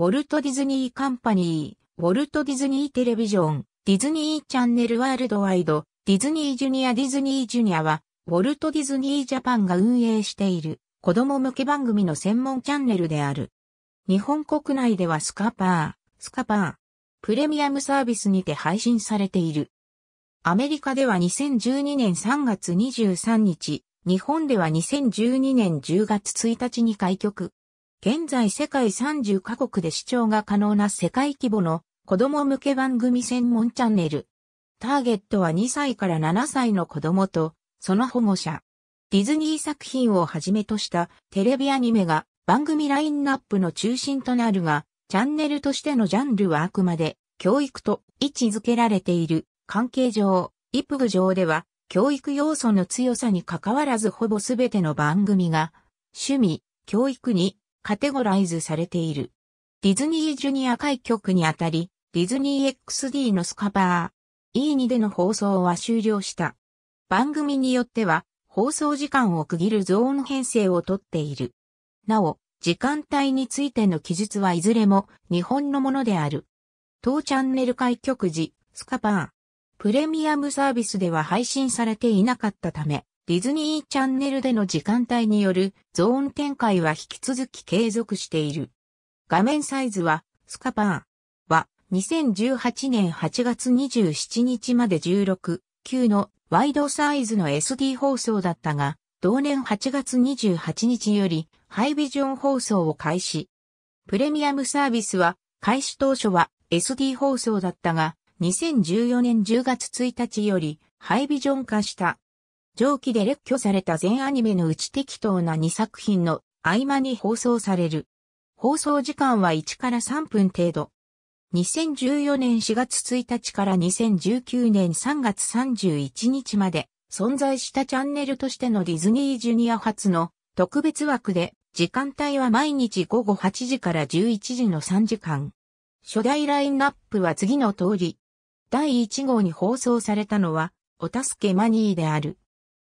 ウォルト・ディズニー・カンパニー、ウォルト・ディズニー・テレビジョン、ディズニー・チャンネル・ワールドワイド、ディズニー・ジュニア・ディズニー・ジュニアは、ウォルト・ディズニー・ジャパンが運営している、子供向け番組の専門チャンネルである。日本国内ではスカパー、スカパー、プレミアムサービスにて配信されている。アメリカでは2012年3月23日、日本では2012年10月1日に開局、現在世界30カ国で視聴が可能な世界規模の子供向け番組専門チャンネル。ターゲットは2歳から7歳の子供と、その保護者。ディズニー作品をはじめとしたテレビアニメが番組ラインナップの中心となるが、チャンネルとしてのジャンルはあくまで教育と位置づけられている関係上、イプグ上では教育要素の強さに関わらずほぼすべての番組が趣味、教育にカテゴライズされている。ディズニージュニア開局にあたり、ディズニー XD のスカパー E2 での放送は終了した。番組によっては、放送時間を区切るゾーン編成をとっている。なお、時間帯についての記述はいずれも日本のものである。当チャンネル開局時、スカパー。プレミアムサービスでは配信されていなかったため、ディズニーチャンネルでの時間帯によるゾーン展開は引き続き継続している。画面サイズは、スカパンは2018年8月27日まで16、9のワイドサイズの SD 放送だったが、同年8月28日よりハイビジョン放送を開始。プレミアムサービスは開始当初は SD 放送だったが、2014年10月1日よりハイビジョン化した。上記で列挙された全アニメのうち適当な2作品の合間に放送される。放送時間は1から3分程度。2014年4月1日から2019年3月31日まで存在したチャンネルとしてのディズニージュニア初の特別枠で時間帯は毎日午後8時から11時の3時間。初代ラインナップは次の通り。第1号に放送されたのはお助けマニーである。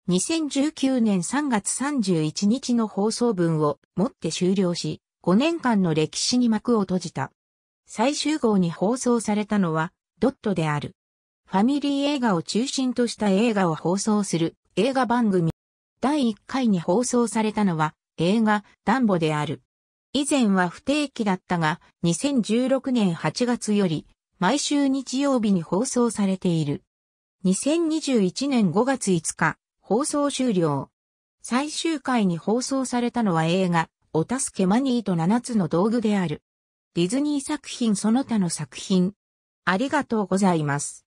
2019年3月31日の放送分をもって終了し、5年間の歴史に幕を閉じた。最終号に放送されたのは、ドットである。ファミリー映画を中心とした映画を放送する映画番組。第1回に放送されたのは、映画、ダンボである。以前は不定期だったが、2016年8月より、毎週日曜日に放送されている。2021年5月5日、放送終了。最終回に放送されたのは映画、お助けマニーと7つの道具である。ディズニー作品その他の作品。ありがとうございます。